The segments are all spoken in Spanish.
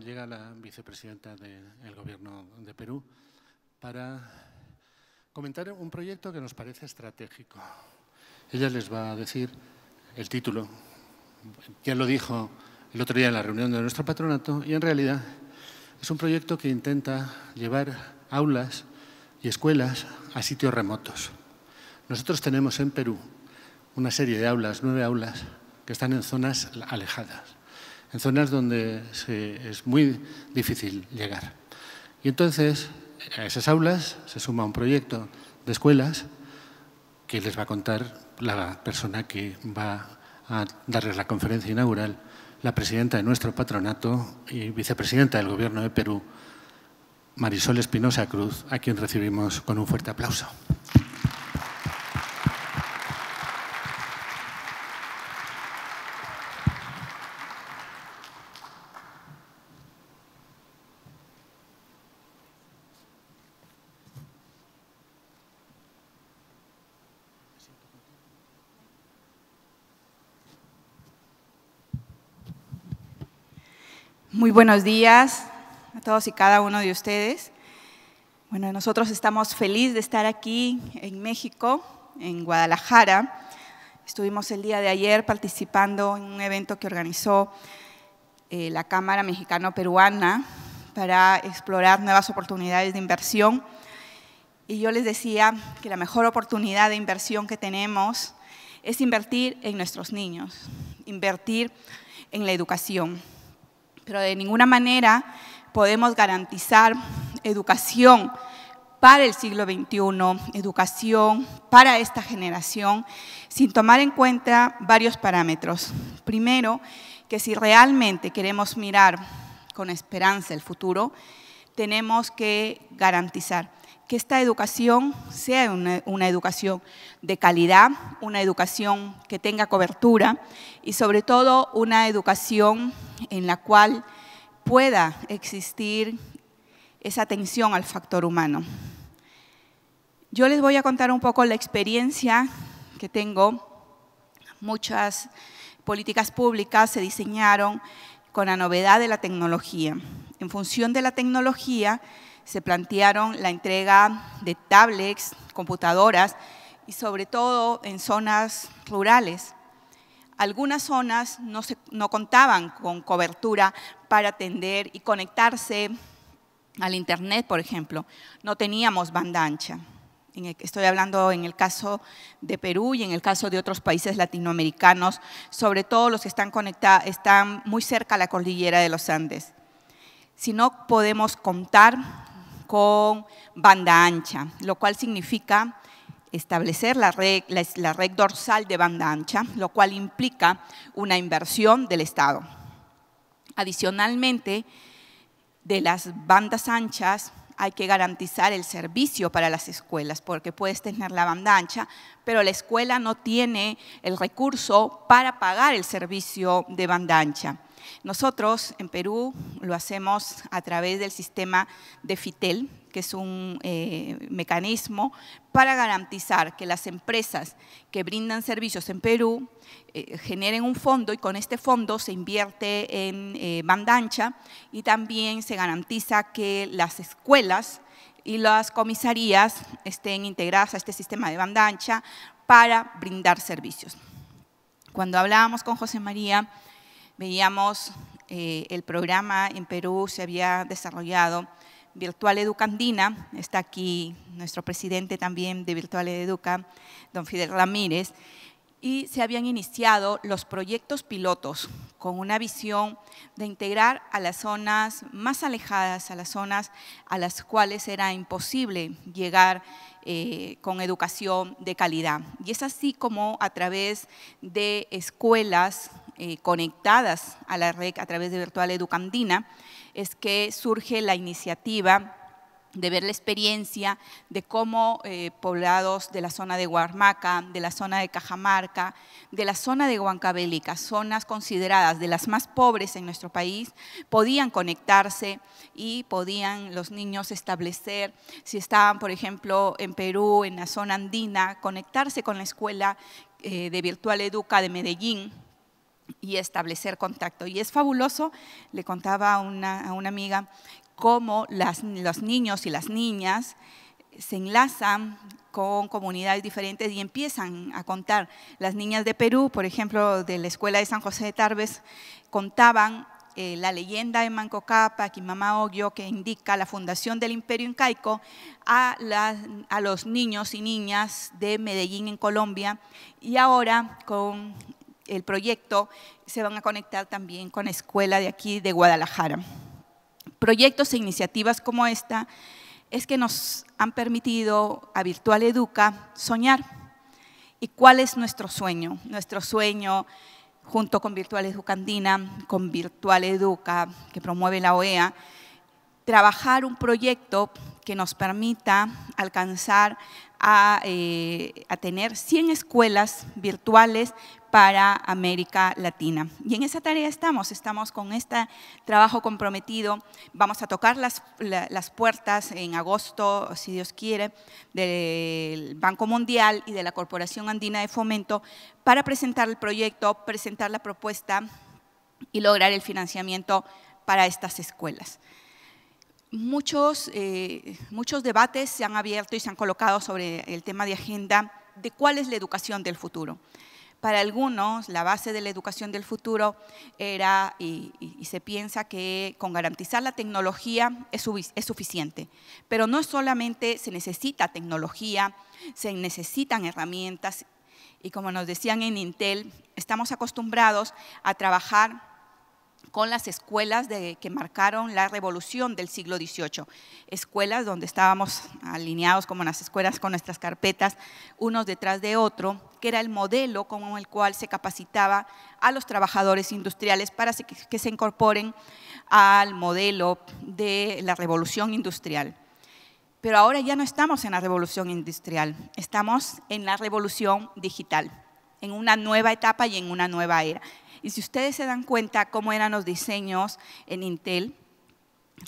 Llega la vicepresidenta del Gobierno de Perú para comentar un proyecto que nos parece estratégico. Ella les va a decir el título. Ya lo dijo el otro día en la reunión de nuestro patronato y en realidad es un proyecto que intenta llevar aulas y escuelas a sitios remotos. Nosotros tenemos en Perú una serie de aulas, nueve aulas, que están en zonas alejadas en zonas donde es muy difícil llegar. Y entonces a esas aulas se suma un proyecto de escuelas que les va a contar la persona que va a darles la conferencia inaugural, la presidenta de nuestro patronato y vicepresidenta del Gobierno de Perú, Marisol Espinosa Cruz, a quien recibimos con un fuerte aplauso. Muy buenos días a todos y cada uno de ustedes. Bueno, nosotros estamos felices de estar aquí en México, en Guadalajara. Estuvimos el día de ayer participando en un evento que organizó eh, la Cámara Mexicano-Peruana para explorar nuevas oportunidades de inversión. Y yo les decía que la mejor oportunidad de inversión que tenemos es invertir en nuestros niños, invertir en la educación pero de ninguna manera podemos garantizar educación para el siglo XXI, educación para esta generación, sin tomar en cuenta varios parámetros. Primero, que si realmente queremos mirar con esperanza el futuro, tenemos que garantizar que esta educación sea una, educación de calidad, una educación que tenga cobertura y sobre todo una educación en la cual pueda existir esa atención al factor humano. Yo les voy a contar un poco la experiencia que tengo. Muchas políticas públicas se diseñaron con la novedad de la tecnología. En función de la tecnología se plantearon la entrega de tablets, computadoras y sobre todo en zonas rurales algunas zonas no, contaban con cobertura para atender y conectarse al Internet, por ejemplo. No teníamos banda ancha. Estoy hablando en el caso de Perú y en el caso de otros países latinoamericanos, sobre todo los que están están muy cerca a la cordillera de los Andes. Si no podemos contar con banda ancha, lo cual significa establecer la red, red dorsal de banda ancha, lo cual implica una inversión del Estado. Adicionalmente, de las bandas anchas hay que garantizar el servicio para las escuelas, porque puedes tener la banda ancha, pero la escuela no tiene el recurso para pagar el servicio de banda ancha. Nosotros en Perú lo hacemos a través del sistema de FITEL, que es un eh, mecanismo para garantizar que las empresas que brindan servicios en Perú eh, generen un fondo y con este fondo se invierte en eh, banda ancha y también se garantiza que las escuelas y las comisarías estén integradas a este sistema de banda ancha para brindar servicios. Cuando hablábamos con José María, Veíamos eh, el programa en Perú, se había desarrollado Virtual Educandina, está aquí nuestro presidente también de Virtual Educa, don Fidel Ramírez, y se habían iniciado los proyectos pilotos con una visión de integrar a las zonas más alejadas, a las zonas a las cuales era imposible llegar eh, con educación de calidad. Y es así como a través de escuelas eh, conectadas a la red a través de Virtual Andina es que surge la iniciativa de ver la experiencia de cómo eh, poblados de la zona de Guarmaca, de la zona de Cajamarca, de la zona de Huancabélica, zonas consideradas de las más pobres en nuestro país, podían conectarse y podían los niños establecer, si estaban, por ejemplo, en Perú, en la zona andina, conectarse con la escuela eh, de Virtual Educa de Medellín, y establecer contacto. Y es fabuloso, le contaba a una, amiga, cómo las, los niños y las niñas se enlazan con comunidades diferentes y empiezan a contar. Las niñas de Perú, por ejemplo, de la escuela de San José de Tarbes, contaban eh, la leyenda de Manco Cápac y Mama que indica la fundación del imperio incaico a, a los niños y niñas de Medellín en Colombia y ahora con el proyecto, se van a conectar también con la escuela de aquí de Guadalajara. Proyectos e iniciativas como esta es que nos han permitido a Virtual Educa soñar. ¿Y cuál es nuestro sueño? Nuestro sueño junto con Virtual Educandina, con Virtual Educa, que promueve la OEA, trabajar un proyecto que nos permita alcanzar a, eh, tener 100 escuelas virtuales para América Latina. Y en esa tarea estamos, estamos con este trabajo comprometido. Vamos a tocar las puertas en agosto, si Dios quiere, del Banco Mundial y de la Corporación Andina de Fomento para presentar el proyecto, presentar la propuesta y lograr el financiamiento para estas escuelas muchos, eh, muchos debates se han abierto y se han colocado sobre el tema de agenda de cuál es la educación del futuro. Para algunos, la base de la educación del futuro era, y, se piensa que con garantizar la tecnología es, es, suficiente. Pero no solamente se necesita tecnología, se necesitan herramientas. Y como nos decían en Intel, estamos acostumbrados a trabajar con las escuelas que marcaron la revolución del siglo XVIII. Escuelas donde estábamos alineados como las escuelas con nuestras carpetas, unos detrás de otro, que era el modelo con el cual se capacitaba a los trabajadores industriales para que se incorporen al modelo de la revolución industrial. Pero ahora ya no estamos en la revolución industrial, estamos en la revolución digital, en una nueva etapa y en una nueva era. Y si ustedes se dan cuenta cómo eran los diseños en Intel,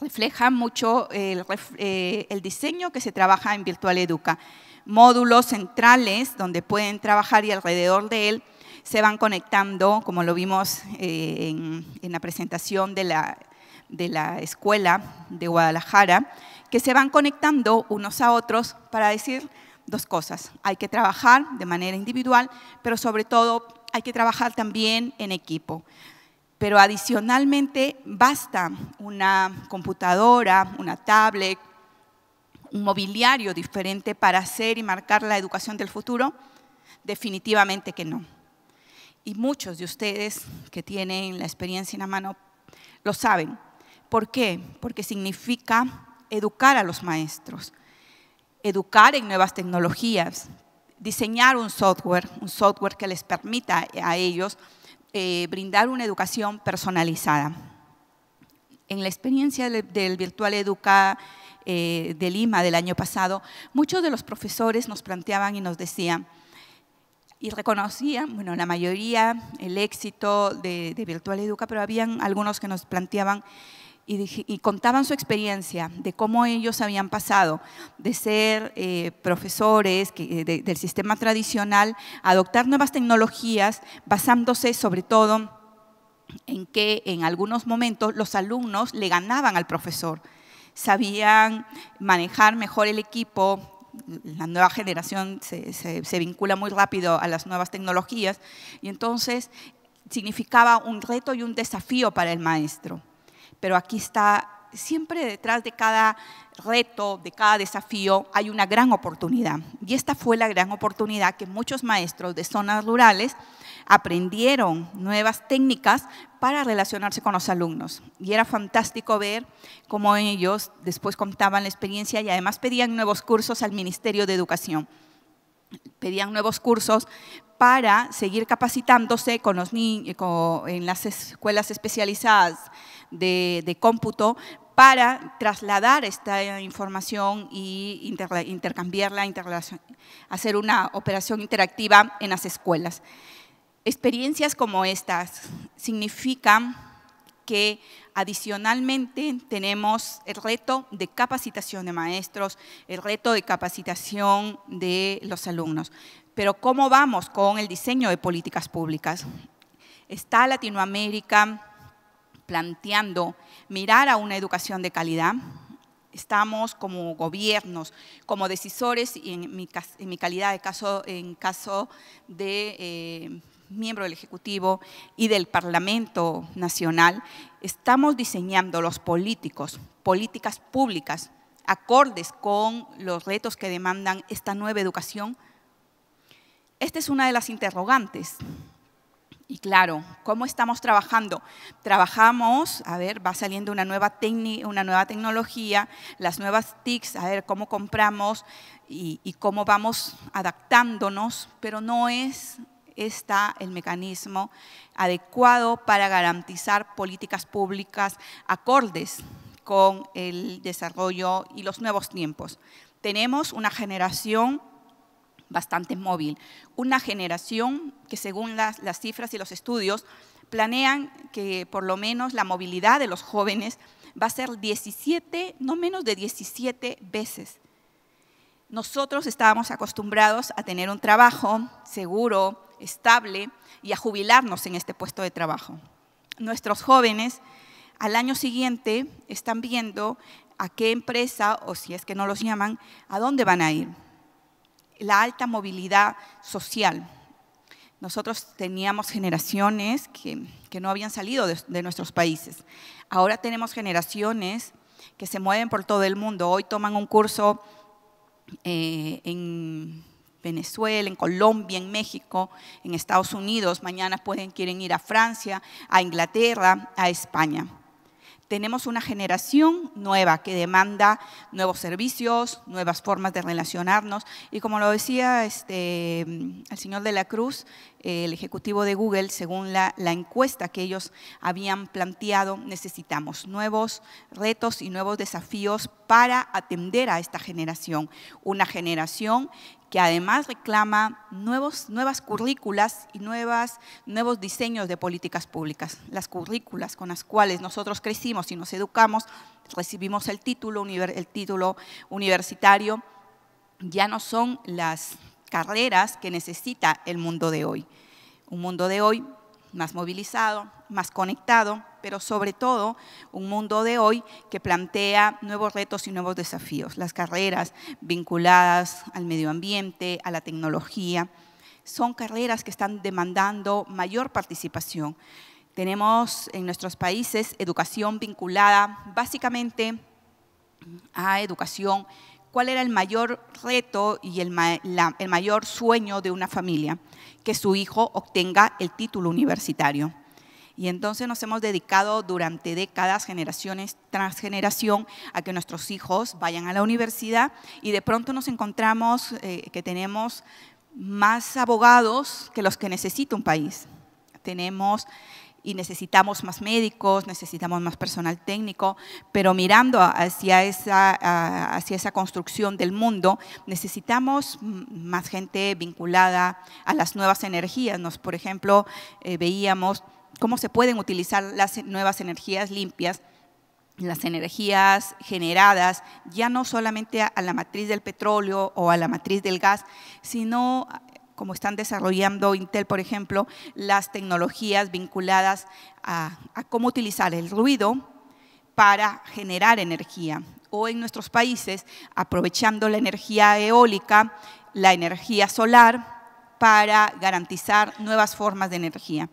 refleja mucho eh, eh, el, diseño que se trabaja en Virtual Educa. Módulos centrales donde pueden trabajar y alrededor de él se van conectando, como lo vimos eh, en, la presentación de la, de la escuela de Guadalajara, que se van conectando unos a otros para decir dos cosas. Hay que trabajar de manera individual, pero sobre todo hay que trabajar también en equipo. Pero adicionalmente basta una computadora, una tablet, un mobiliario diferente para hacer y marcar la educación del futuro? Definitivamente que no. Y muchos de ustedes que tienen la experiencia en la mano lo saben. ¿Por qué? Porque significa educar a los maestros, educar en nuevas tecnologías, diseñar un software, un software que les permita a ellos eh, brindar una educación personalizada. En la experiencia del Virtual Educa eh, de Lima del año pasado, muchos de los profesores nos planteaban y nos decían, y reconocían, bueno, la mayoría, el éxito de, de Virtual Educa, pero habían algunos que nos planteaban, y, contaban su experiencia de cómo ellos habían pasado de ser eh, profesores eh, del sistema tradicional a adoptar nuevas tecnologías basándose sobre todo en que en algunos momentos los alumnos le ganaban al profesor. Sabían manejar mejor el equipo, la nueva generación se vincula muy rápido a las nuevas tecnologías y entonces significaba un reto y un desafío para el maestro pero aquí está, siempre detrás de cada reto, de cada desafío, hay una gran oportunidad. Y esta fue la gran oportunidad que muchos maestros de zonas rurales aprendieron nuevas técnicas para relacionarse con los alumnos. Y era fantástico ver cómo ellos después contaban la experiencia y además pedían nuevos cursos al Ministerio de Educación pedían nuevos cursos para seguir capacitándose eh, en las escuelas especializadas de, cómputo para trasladar esta información e intercambiarla, hacer una operación interactiva en las escuelas. Experiencias como estas significan que adicionalmente tenemos el reto de capacitación de maestros, el reto de capacitación de los alumnos. Pero ¿cómo vamos con el diseño de políticas públicas? Está Latinoamérica planteando mirar a una educación de calidad, estamos como gobiernos, como decisores, y en mi, en mi calidad de caso, en caso de eh, miembro del Ejecutivo y del Parlamento Nacional, estamos diseñando los políticos, políticas públicas, acordes con los retos que demandan esta nueva educación. Esta es una de las interrogantes. Y claro, ¿cómo estamos trabajando? Trabajamos, a ver, va saliendo una nueva, una nueva tecnología, las nuevas TICs, a ver cómo compramos y, cómo vamos adaptándonos, pero no es está el mecanismo adecuado para garantizar políticas públicas acordes con el desarrollo y los nuevos tiempos. Tenemos una generación bastante móvil, una generación que según las, cifras y los estudios planean que por lo menos la movilidad de los jóvenes va a ser 17, no menos de 17 veces. Nosotros estábamos acostumbrados a tener un trabajo seguro, estable y a jubilarnos en este puesto de trabajo. Nuestros jóvenes al año siguiente están viendo a qué empresa, o si es que no los llaman, a dónde van a ir. La alta movilidad social. Nosotros teníamos generaciones que, no habían salido de, nuestros países. Ahora tenemos generaciones que se mueven por todo el mundo. Hoy toman un curso eh, en Venezuela, en Colombia, en México, en Estados Unidos. Mañana pueden, quieren ir a Francia, a Inglaterra, a España. Tenemos una generación nueva que demanda nuevos servicios, nuevas formas de relacionarnos. Y como lo decía este, el señor de la Cruz, eh, el ejecutivo de Google, según la, encuesta que ellos habían planteado, necesitamos nuevos retos y nuevos desafíos para atender a esta generación. Una generación que además reclama nuevos, nuevas currículas y nuevas, nuevos diseños de políticas públicas. Las currículas con las cuales nosotros crecimos y nos educamos, recibimos el título universitario, ya no son las carreras que necesita el mundo de hoy. Un mundo de hoy más movilizado, más conectado, pero sobre todo un mundo de hoy que plantea nuevos retos y nuevos desafíos. Las carreras vinculadas al medio ambiente, a la tecnología, son carreras que están demandando mayor participación. Tenemos en nuestros países educación vinculada básicamente a educación cuál era el mayor reto y el, el mayor sueño de una familia, que su hijo obtenga el título universitario. Y entonces nos hemos dedicado durante décadas, generaciones tras generación, a que nuestros hijos vayan a la universidad y de pronto nos encontramos eh, que tenemos más abogados que los que necesita un país. Tenemos y necesitamos más médicos, necesitamos más personal técnico, pero mirando hacia esa, hacia esa construcción del mundo, necesitamos más gente vinculada a las nuevas energías. Nos, por ejemplo, eh, veíamos cómo se pueden utilizar las nuevas energías limpias las energías generadas ya no solamente a la matriz del petróleo o a la matriz del gas, sino como están desarrollando Intel, por ejemplo, las tecnologías vinculadas a, a cómo utilizar el ruido para generar energía. O en nuestros países, aprovechando la energía eólica, la energía solar, para garantizar nuevas formas de energía.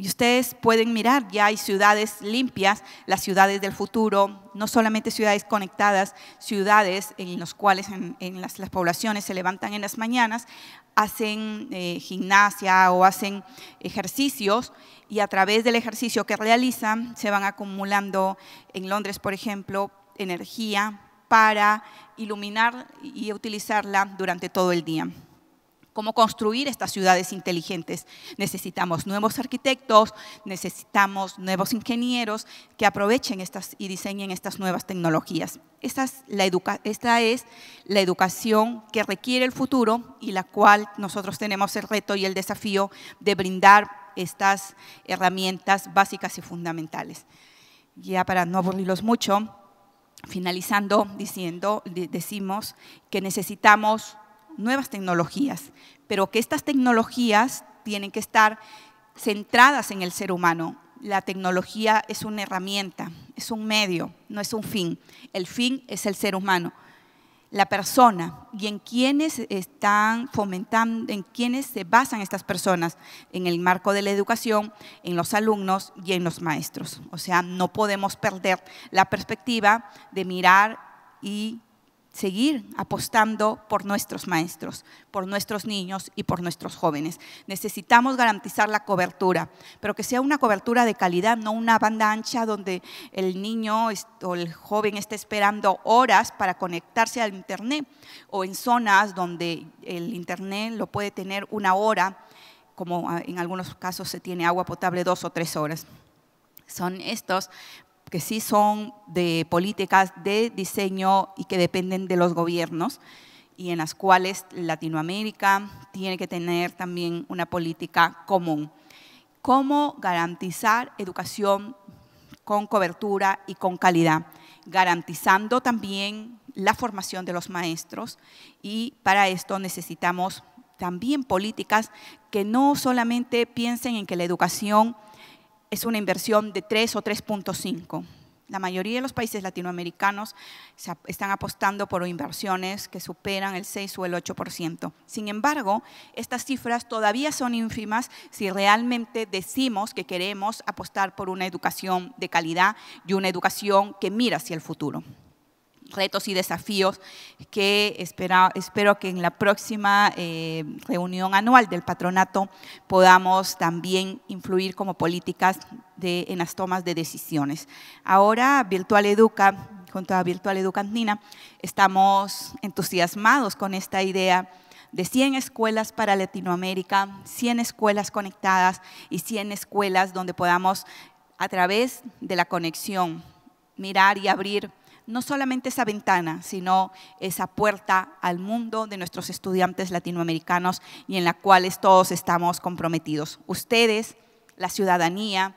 Y ustedes pueden mirar, ya hay ciudades limpias, las ciudades del futuro, no solamente ciudades conectadas, ciudades en las cuales en, las, poblaciones se levantan en las mañanas, hacen eh, gimnasia o hacen ejercicios y a través del ejercicio que realizan se van acumulando en Londres, por ejemplo, energía para iluminar y utilizarla durante todo el día cómo construir estas ciudades inteligentes. Necesitamos nuevos arquitectos, necesitamos nuevos ingenieros que aprovechen estas y diseñen estas nuevas tecnologías. Esta es, la esta es la educación que requiere el futuro y la cual nosotros tenemos el reto y el desafío de brindar estas herramientas básicas y fundamentales. Ya para no aburrirlos mucho, finalizando diciendo, decimos que necesitamos nuevas tecnologías, pero que estas tecnologías tienen que estar centradas en el ser humano. La tecnología es una herramienta, es un medio, no es un fin. El fin es el ser humano, la persona y en quienes están fomentando, en quienes se basan estas personas en el marco de la educación, en los alumnos y en los maestros. O sea, no podemos perder la perspectiva de mirar y seguir apostando por nuestros maestros, por nuestros niños y por nuestros jóvenes. Necesitamos garantizar la cobertura, pero que sea una cobertura de calidad, no una banda ancha donde el niño o el joven esté esperando horas para conectarse al Internet o en zonas donde el Internet lo puede tener una hora, como ah, en algunos casos se tiene agua potable dos o tres horas son estos que sí son de políticas de diseño y que dependen de los gobiernos y en las cuales Latinoamérica tiene que tener también una política común. ¿Cómo garantizar educación con cobertura y con calidad? Garantizando también la formación de los maestros y para esto necesitamos también políticas que no solamente piensen en que la educación es una inversión de 3 o 3.5. La mayoría de los países latinoamericanos están apostando por inversiones que superan el 6 o el 8%. Sin embargo, estas cifras todavía son ínfimas si realmente decimos que queremos apostar por una educación de calidad y una educación que mira hacia el futuro retos y desafíos que espera, espero que en la próxima eh, reunión anual del patronato podamos también influir como políticas de, en las tomas de decisiones. Ahora, Virtual Educa, junto a Virtual Educantina, estamos entusiasmados con esta idea de 100 escuelas para Latinoamérica, 100 escuelas conectadas y 100 escuelas donde podamos, a través de la conexión, mirar y abrir no solamente esa ventana, sino esa puerta al mundo de nuestros estudiantes latinoamericanos y en la cual todos estamos comprometidos. Ustedes, la ciudadanía,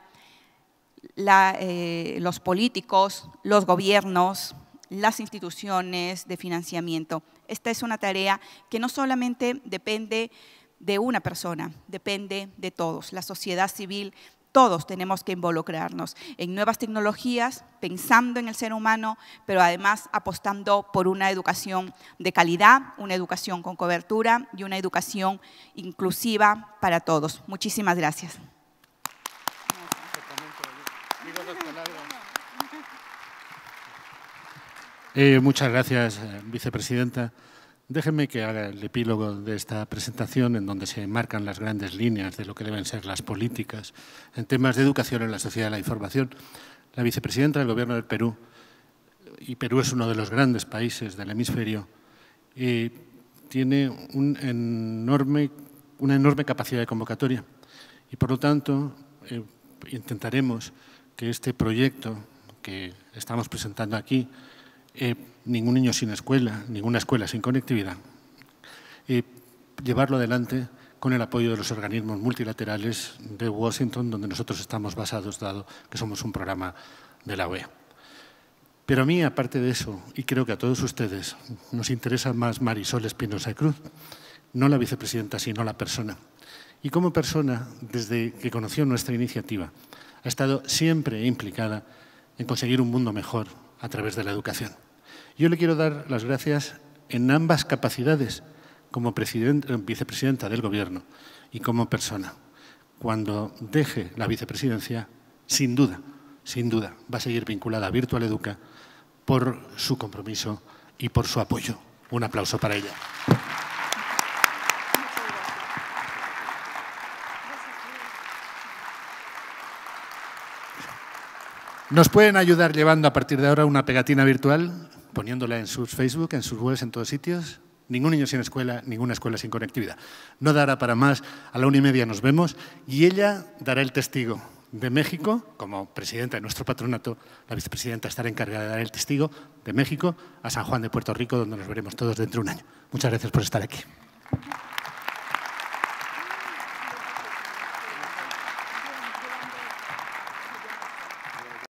eh, los políticos, los gobiernos, las instituciones de financiamiento. Esta es una tarea que no solamente depende de una persona, depende de todos. La sociedad civil todos tenemos que involucrarnos en nuevas tecnologías, pensando en el ser humano, pero además apostando por una educación de calidad, una educación con cobertura y una educación inclusiva para todos. Muchísimas gracias. Eh, muchas gracias, eh, vicepresidenta. Déjenme que haga el epílogo de esta presentación en donde se marcan las grandes líneas de lo que deben ser las políticas en temas de educación en la sociedad de la información. La vicepresidenta del Gobierno del Perú, y Perú es uno de los grandes países del hemisferio, eh, tiene una enorme capacidad de convocatoria y por lo tanto eh, intentaremos que este proyecto que estamos presentando aquí eh, ningún niño sin escuela, ninguna escuela sin conectividad, y llevarlo adelante con el apoyo de los organismos multilaterales de Washington, donde nosotros estamos basados, dado que somos un programa de la OEA. Pero a mí, aparte de eso, y creo que a todos ustedes, nos interesa más Marisol Espinosa Cruz, no la vicepresidenta, sino la persona. Y como persona, desde que conoció nuestra iniciativa, ha estado siempre implicada en conseguir un mundo mejor a través de la educación. Yo le quiero dar las gracias en ambas capacidades, como vicepresidenta del Gobierno y como persona. Cuando deje la vicepresidencia, sin duda, sin duda, va a seguir vinculada a Virtual Educa por su compromiso y por su apoyo. Un aplauso para ella. Nos pueden ayudar llevando a partir de ahora una pegatina virtual poniéndola en sus Facebook, en sus webs, en todos sitios. Ningún niño sin escuela, ninguna escuela sin conectividad. No dará para más. A la una y media nos vemos y ella dará el testigo de México, como presidenta de nuestro patronato, la vicepresidenta estará encargada de dar el testigo de México a San Juan de Puerto Rico, donde nos veremos todos dentro de un año. Muchas gracias por estar aquí.